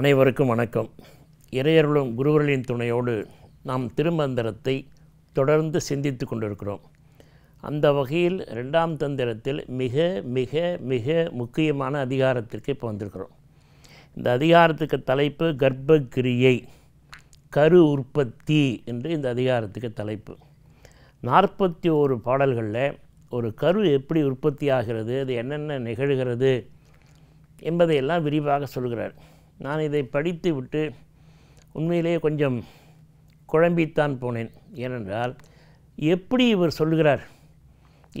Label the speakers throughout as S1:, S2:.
S1: அனைவருக்கும் வணக்கம் இறையர்களும் குருவர்களின் துணையோடு நாம் திருமந்திரத்தை தொடர்ந்து சிந்தித்து கொண்டிருக்கிறோம் அந்த வகையில் ரெண்டாம் தந்திரத்தில் மிக மிக மிக முக்கியமான அதிகாரத்திற்கு இப்போ வந்திருக்கிறோம் இந்த அதிகாரத்துக்கு தலைப்பு கர்ப்பகிரியை கரு உற்பத்தி என்று இந்த அதிகாரத்துக்கு தலைப்பு நாற்பத்தி ஒரு பாடல்களில் ஒரு கரு எப்படி உற்பத்தி ஆகிறது அது என்னென்ன நிகழ்கிறது என்பதையெல்லாம் விரிவாக சொல்கிறார் நான் இதை படித்து விட்டு உண்மையிலேயே கொஞ்சம் குழம்பித்தான் போனேன் ஏனென்றால் எப்படி இவர் சொல்கிறார்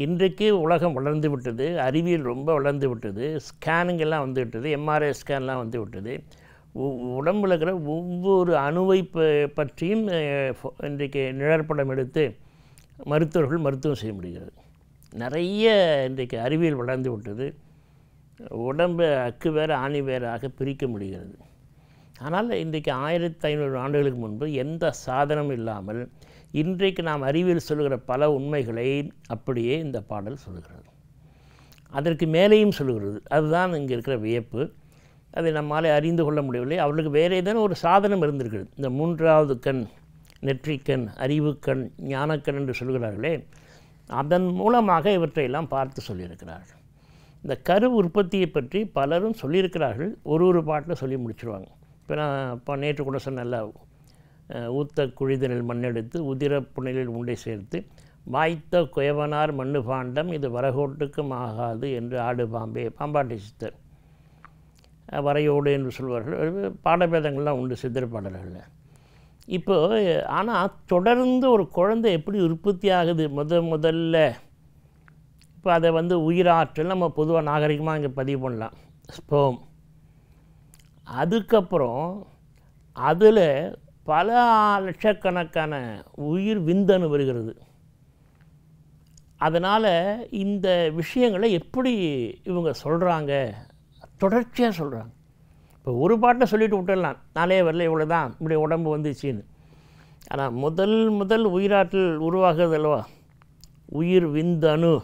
S1: இன்றைக்கு உலகம் வளர்ந்து விட்டது அறிவியல் ரொம்ப வளர்ந்து விட்டது ஸ்கேனுங்கெல்லாம் வந்து விட்டது எம்ஆர்ஐ ஸ்கேன்லாம் வந்து விட்டது உடம்புல இருக்கிற ஒவ்வொரு அணுவை ப பற்றியும் இன்றைக்கு நிழற்படம் எடுத்து மருத்துவர்கள் மருத்துவம் செய்ய முடிகிறது நிறைய இன்றைக்கு அறிவியல் வளர்ந்து விட்டது உடம்பு அக்கு வேறு ஆணி வேறாக பிரிக்க முடிகிறது ஆனால் இன்றைக்கு ஆயிரத்தி ஐநூறு ஆண்டுகளுக்கு முன்பு எந்த சாதனமும் இல்லாமல் இன்றைக்கு நாம் அறிவியல் சொல்கிற பல உண்மைகளை அப்படியே இந்த பாடல் சொல்கிறது அதற்கு மேலேயும் சொல்கிறது அதுதான் இங்கே இருக்கிற வியப்பு அதை நம்மாலே அறிந்து கொள்ள முடியவில்லை அவர்களுக்கு வேறு ஏதேனும் ஒரு சாதனம் இருந்திருக்கிறது இந்த மூன்றாவது கண் நெற்றிக்கண் அறிவுக்கண் ஞானக்கண் என்று சொல்கிறார்களே அதன் மூலமாக இவற்றையெல்லாம் பார்த்து சொல்லியிருக்கிறார்கள் இந்த கரு உற்பத்தியை பற்றி பலரும் சொல்லியிருக்கிறார்கள் ஒரு ஒரு பாட்டில் சொல்லி முடிச்சுருவாங்க இப்போ நான் இப்போ நேற்று கூட சொன்னல ஊத்த குழிதனில் மண்ணெடுத்து உதிர புனலில் உண்டை சேர்த்து வாய்த்த குயவனார் மண்ணு பாண்டம் இது வரகோட்டுக்கும் ஆகாது என்று ஆடு பாம்பே பாம்பாட்டி சித்தர் வரையோடு என்று சொல்வார்கள் பாடபேதங்கள்லாம் உண்டு சித்திர பாடல்களில் இப்போது ஆனால் தொடர்ந்து ஒரு குழந்தை எப்படி உற்பத்தி ஆகுது முத முதல்ல இப்போ அதை வந்து உயிராற்றல் நம்ம பொதுவாக நாகரிகமாக இங்கே பதிவு பண்ணலாம் ஸ்போம் அதுக்கப்புறம் அதில் பல லட்சக்கணக்கான உயிர் விந்தணு வருகிறது அதனால் இந்த விஷயங்களை எப்படி இவங்க சொல்கிறாங்க தொடர்ச்சியாக சொல்கிறாங்க இப்போ ஒரு பாட்டில் சொல்லிட்டு விட்டுடலாம் நாளே வரல இவ்வளோ தான் இப்படி உடம்பு வந்துச்சுன்னு ஆனால் முதல் முதல் உயிராற்றல் உருவாகுது அல்லவா உயிர் விந்தணு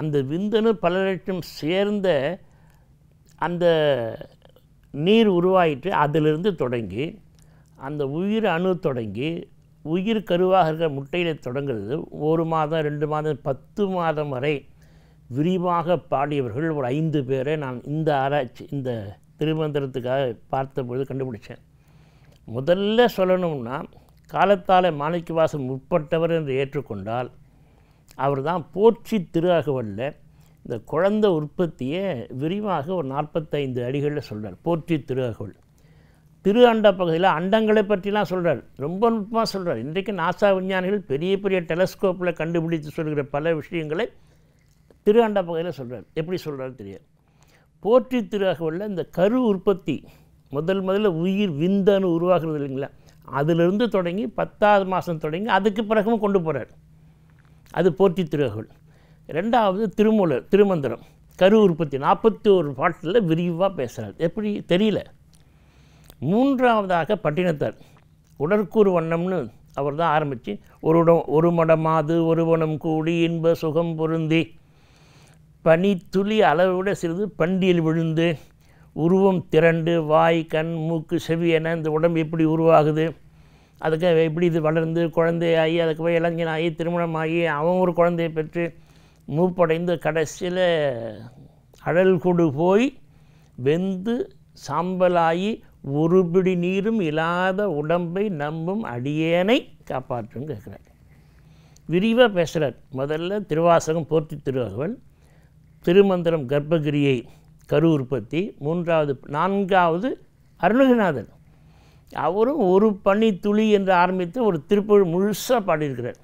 S1: அந்த விந்தணு பல லட்சம் சேர்ந்த அந்த நீர் உருவாயிட்டு அதிலிருந்து தொடங்கி அந்த உயிர் அணு தொடங்கி உயிர் கருவாக இருக்கிற முட்டையில் தொடங்குறது ஒரு மாதம் ரெண்டு மாதம் பத்து மாதம் வரை விரிவாக பாடியவர்கள் ஒரு ஐந்து பேரை நான் இந்த ஆராய்ச்சி இந்த திருமந்திரத்துக்காக பார்த்தபொழுது கண்டுபிடிச்சேன் முதல்ல சொல்லணும்னா காலத்தால் மாணிக்கவாசம் முற்பட்டவர் என்று ஏற்றுக்கொண்டால் அவர் தான் போற்றி திருவாகவல்ல இந்த குழந்த உற்பத்தியை விரிவாக ஒரு நாற்பத்தைந்து அடிகளில் சொல்கிறார் போற்றி திருவாகவல் திரு அண்ட பகுதியில் அண்டங்களை பற்றிலாம் சொல்கிறார் ரொம்ப நுட்பமாக சொல்கிறார் இன்றைக்கு நாசா விஞ்ஞானிகள் பெரிய பெரிய டெலஸ்கோப்பில் கண்டுபிடித்து சொல்கிற பல விஷயங்களை திரு அண்ட பகுதியில் சொல்கிறார் எப்படி சொல்கிறாரு தெரியாது போற்றி திருவாகவல்ல இந்த கரு உற்பத்தி முதல் முதல்ல உயிர் விந்தன்னு உருவாகிறது இல்லைங்களா அதிலிருந்து தொடங்கி பத்தாவது மாதம் தொடங்கி அதுக்கு பிறகும் கொண்டு போகிறார் அது போற்றி திருகோள் ரெண்டாவது திருமூலர் திருமந்திரம் கரு உற்பத்தி நாற்பத்தி ஒரு பாட்டில் விரிவாக பேசுகிறார் எப்படி தெரியல மூன்றாவதாக பட்டினத்தார் உடற்கூறு வண்ணம்னு அவர் தான் ஆரம்பித்து ஒரு உடம் ஒரு மடமாது ஒருவனம் கூடி இன்ப சுகம் பொருந்தி பனித்துளி அளவோட சிறிது பண்டியில் விழுந்து உருவம் திரண்டு வாய் கண் மூக்கு செவி என இந்த உடம்பு எப்படி உருவாகுது அதுக்கு எப்படி இது வளர்ந்து குழந்தையாகி அதுக்கு போய் இளைஞனாகி திருமணமாகி அவன் ஒரு குழந்தையை பெற்று மூப்படைந்து கடைசியில் அழல் கொடு போய் வெந்து சாம்பலாகி ஒரு பிடி நீரும் இல்லாத உடம்பை நம்பும் அடியேனை காப்பாற்றும் கேட்குறாரு விரிவாக பேசுகிறார் முதல்ல திருவாசகம் போர்த்தி திருவகவல் திருமந்திரம் கர்ப்பகிரியை கரு உற்பத்தி மூன்றாவது நான்காவது அருணகிநாதன் அவரும் ஒரு பனி துளி என்று ஆரம்பித்து ஒரு திருப்பொழி முழுசாக பாடியிருக்கிறார்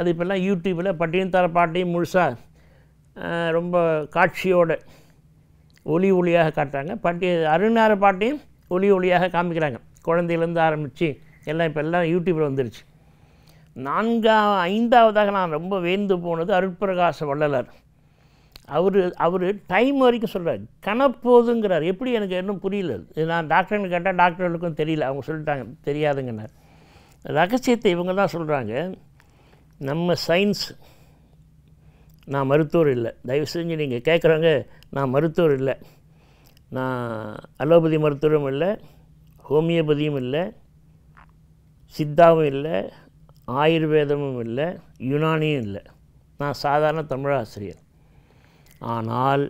S1: அது இப்போல்லாம் யூடியூப்பில் பட்டியும் தர பாட்டையும் முழுசாக ரொம்ப காட்சியோடு ஒளி ஒளியாக காட்டுறாங்க பட்டி அருணார பாட்டையும் ஒளி ஒளியாக காமிக்கிறாங்க குழந்தையிலேருந்து ஆரம்பித்து எல்லாம் இப்போ எல்லாம் யூடியூப்பில் வந்துருச்சு நான்காவது ஐந்தாவதாக நான் ரொம்ப வேந்து போனது அருட்பிரகாச வள்ளலார் அவர் அவர் டைம் வரைக்கும் சொல்கிறார் கணப்போதுங்கிறார் எப்படி எனக்கு இன்னும் புரியல நான் டாக்டர்னு கேட்டால் டாக்டர்களுக்கும் தெரியல அவங்க சொல்லிட்டாங்க தெரியாதுங்கன்னார் ரகசியத்தை இவங்க தான் சொல்கிறாங்க நம்ம சயின்ஸ் நான் மருத்துவர் இல்லை தயவு செஞ்சு நீங்கள் கேட்குறவங்க நான் மருத்துவர் இல்லை நான் அலோபதி மருத்துவரும் இல்லை ஹோமியோபதியும் இல்லை சித்தாவும் இல்லை ஆயுர்வேதமும் இல்லை யுனானியும் இல்லை நான் சாதாரண தமிழாசிரியர் ஆனால்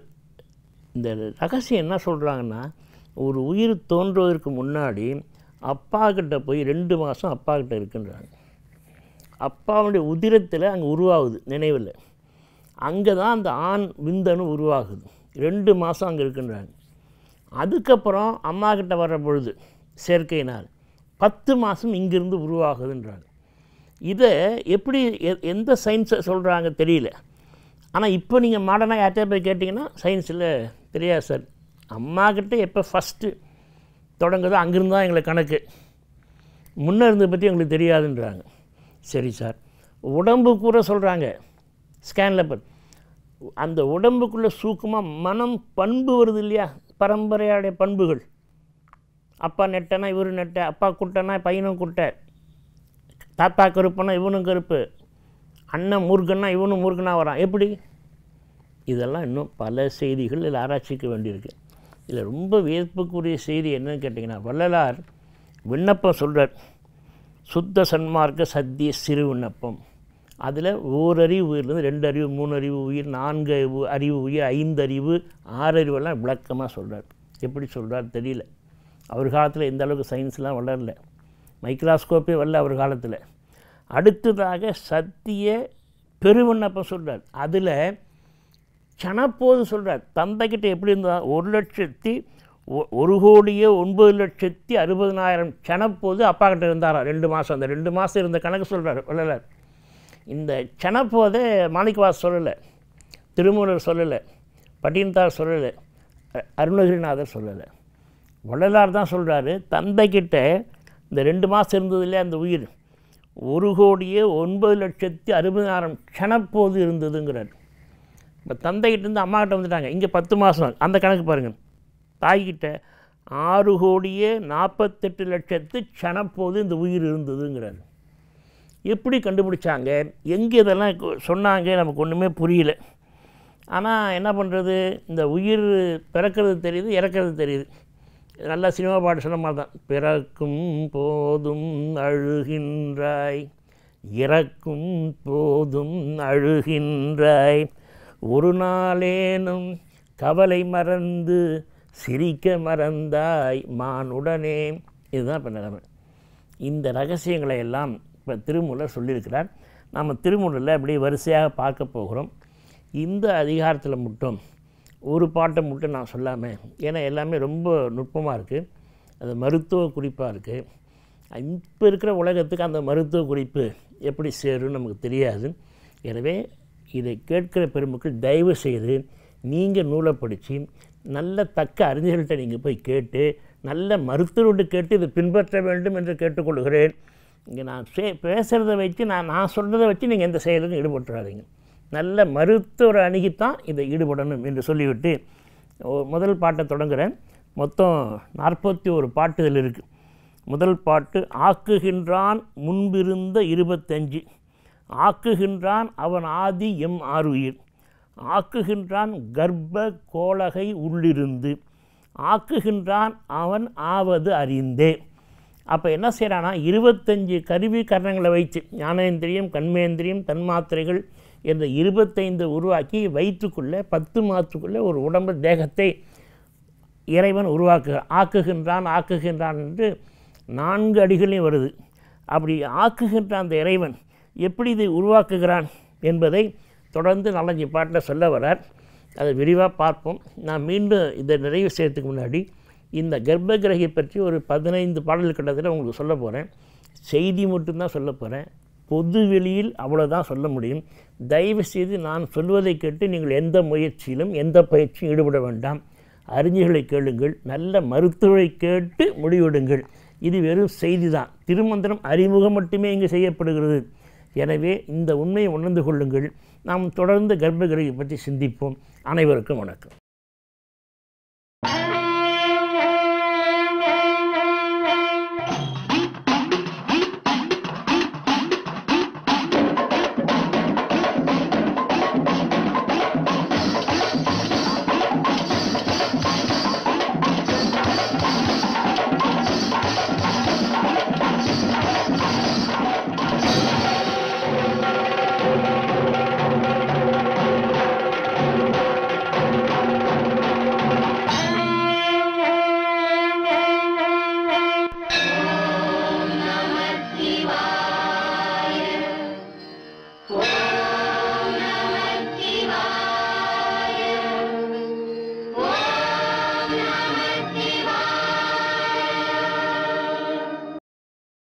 S1: இந்த ரகசியம் என்ன சொல்கிறாங்கன்னா ஒரு உயிர் தோன்றுவதற்கு முன்னாடி அப்பா கிட்ட போய் ரெண்டு மாதம் அப்பா கிட்ட இருக்குன்றாங்க அப்பாவுடைய உதிரத்தில் அங்கே உருவாகுது நினைவில் அங்கே தான் அந்த ஆண் விந்தனும் உருவாகுது ரெண்டு மாதம் அங்கே இருக்குன்றாங்க அதுக்கப்புறம் அம்மா கிட்ட வர்ற பொழுது செயற்கையினால் பத்து மாதம் இங்கிருந்து உருவாகுதுன்றாங்க இதை எப்படி எந்த சயின்ஸை சொல்கிறாங்க தெரியல ஆனால் இப்போ நீங்கள் மாடர்னாக யார்கிட்டே போய் கேட்டிங்கன்னா சயின்ஸில் தெரியாது சார் அம்மாக்கிட்ட எப்போ ஃபஸ்ட்டு தொடங்குதோ அங்கேருந்து தான் எங்களை கணக்கு முன்னே இருந்ததை பற்றி எங்களுக்கு தெரியாதுன்றாங்க சரி சார் உடம்பு கூட சொல்கிறாங்க ஸ்கேனில் பட் அந்த உடம்புக்குள்ளே சூக்கமாக மனம் பண்பு வருது இல்லையா பரம்பரையாடைய பண்புகள் அப்பா நெட்டனா இவர் நெட்ட அப்பா குட்டைனா பையனும் குட்டை தாத்தா கருப்புனா இவனும் கருப்பு அண்ணன் முருகன்னா இவனும் முருகனாக வரான் எப்படி இதெல்லாம் இன்னும் பல செய்திகள் இதில் ஆராய்ச்சிக்க வேண்டியிருக்கு இதில் ரொம்ப வியப்புக்குரிய செய்தி என்னன்னு கேட்டிங்கன்னா வள்ளலார் விண்ணப்பம் சொல்கிறார் சுத்த சன்மார்க்க சத்திய சிறு விண்ணப்பம் அதில் ஓரறிவு உயிர்லேருந்து ரெண்டு அறிவு மூணு அறிவு உயிர் நான்கு அறிவு அறிவு உயிர் ஐந்து அறிவு ஆறு அறிவெல்லாம் விளக்கமாக சொல்கிறார் எப்படி சொல்கிறார் தெரியல அவர் காலத்தில் எந்த அளவுக்கு சயின்ஸ்லாம் வளரல மைக்ராஸ்கோப்பே வரல அவர் காலத்தில் அடுத்ததாக சத்திய பெருவிண்ணப்பம் சொல்கிறார் அதில் சனப்போது சொல்கிறார் தந்தைக்கிட்ட எப்படி இருந்தால் ஒரு லட்சத்தி ஒரு கோடியே ஒன்பது லட்சத்தி அறுபதனாயிரம் சனப்போது அப்பா இருந்தாரா ரெண்டு மாதம் அந்த ரெண்டு மாதம் இருந்த கணக்கு சொல்கிறார் வள்ளலார் இந்த சனப்போதை மாணிக்கவாஸ் சொல்லலை திருமூலர் சொல்லலை பட்டினத்தார் சொல்லலை அருணகிரிநாதர் சொல்லலை வள்ளலார் தான் சொல்கிறாரு தந்தைக்கிட்ட இந்த ரெண்டு மாதம் இருந்ததுலேயே அந்த உயிர் ஒரு கோடியே ஒன்பது லட்சத்தி அறுபதாயிரம் க்ஷணப்போது இருந்ததுங்கிறார் இப்போ தந்தைகிட்டேருந்து அம்மாக்கிட்ட வந்துட்டாங்க இங்கே பத்து மாதம் அந்த கணக்கு பாருங்கள் தாய்கிட்ட ஆறு கோடியே நாற்பத்தெட்டு லட்சத்து க்ஷணப்போது இந்த உயிர் இருந்ததுங்கிறார் எப்படி கண்டுபிடிச்சாங்க எங்கே இதெல்லாம் சொன்னாங்க நமக்கு ஒன்றுமே புரியல ஆனால் என்ன பண்ணுறது இந்த உயிர் பிறக்கிறது தெரியுது இறக்கிறது தெரியுது நல்லா சினிமா பாட்டு சொன்ன மாதிரி தான் பிறக்கும் போதும் அழுகின்றாய் இறக்கும் போதும் அழுகின்றாய் ஒரு நாளேனும் கவலை மறந்து சிரிக்க மறந்தாய் மானுடனே இதுதான் இப்போ நிலைமை இந்த ரகசியங்களை எல்லாம் இப்போ திருமூலர் சொல்லியிருக்கிறார் நம்ம திருமூலில் அப்படியே வரிசையாக பார்க்க போகிறோம் இந்த அதிகாரத்தில் மட்டும் ஒரு பாட்டை மட்டும் நான் சொல்லாமல் ஏன்னா எல்லாமே ரொம்ப நுட்பமாக இருக்குது அது மருத்துவ குறிப்பாக இருக்குது இப்போ இருக்கிற உலகத்துக்கு அந்த மருத்துவ குறிப்பு எப்படி சேரும்னு நமக்கு தெரியாது எனவே இதை கேட்கிற பெருமக்கள் தயவு செய்து நீங்கள் நூலை படித்து நல்ல தக்க அறிஞர்கள்ட்ட நீங்கள் போய் கேட்டு நல்ல மருத்துவர்கிட்ட கேட்டு இதை பின்பற்ற வேண்டும் என்று கேட்டுக்கொள்கிறேன் இங்கே நான் பேசுகிறத வச்சு நான் நான் சொல்கிறத வச்சு நீங்கள் எந்த செயலுக்கும் ஈடுபட்டுறாதீங்க நல்ல மருத்துவ அணுகித்தான் இதை ஈடுபடணும் என்று சொல்லிவிட்டு முதல் பாட்டை தொடங்குகிறேன் மொத்தம் நாற்பத்தி ஒரு பாட்டு இதில் இருக்குது முதல் பாட்டு ஆக்குகின்றான் முன்பிருந்த இருபத்தஞ்சு ஆக்குகின்றான் அவன் ஆதி எம் ஆறுயிர் ஆக்குகின்றான் கர்ப்ப கோலகை உள்ளிருந்து ஆக்குகின்றான் அவன் ஆவது அறிந்தே அப்போ என்ன செய்கிறான்னா இருபத்தஞ்சு கருவி கரணங்களை வைத்து ஞானேந்திரியம் கண்மேந்திரியம் தன்மாத்திரைகள் என்ற இருபத்தைந்து உருவாக்கி வயிற்றுக்குள்ளே பத்து மாதத்துக்குள்ளே ஒரு உடம்பு தேகத்தை இறைவன் உருவாக்கு ஆக்குகின்றான் ஆக்குகின்றான் என்று நான்கு அடிகளையும் வருது அப்படி ஆக்குகின்ற அந்த இறைவன் எப்படி இதை உருவாக்குகிறான் என்பதை தொடர்ந்து நாலஞ்சு பாட்டில் சொல்ல வரார் அதை விரிவாக பார்ப்போம் நான் மீண்டும் இதை நிறைவு செய்யறதுக்கு முன்னாடி இந்த கர்ப்ப கிரகை பற்றி ஒரு பதினைந்து பாடல் கட்டத்தில் உங்களுக்கு சொல்ல போகிறேன் செய்தி மட்டும்தான் சொல்ல போகிறேன் பொது வெளியில் அவ்வளோதான் சொல்ல முடியும் தயவு செய்து நான் சொல்வதை கேட்டு நீங்கள் எந்த முயற்சியிலும் எந்த பயிற்சியும் ஈடுபட வேண்டாம் அறிஞர்களை கேளுங்கள் நல்ல மருத்துவரை கேட்டு முடிவிடுங்கள் இது வெறும் செய்தி தான் திருமந்திரம் அறிமுகம் மட்டுமே இங்கு செய்யப்படுகிறது எனவே இந்த உண்மையை உணர்ந்து கொள்ளுங்கள் நாம் தொடர்ந்து கர்ப்பகிரகை பற்றி சிந்திப்போம் அனைவருக்கும் வணக்கம்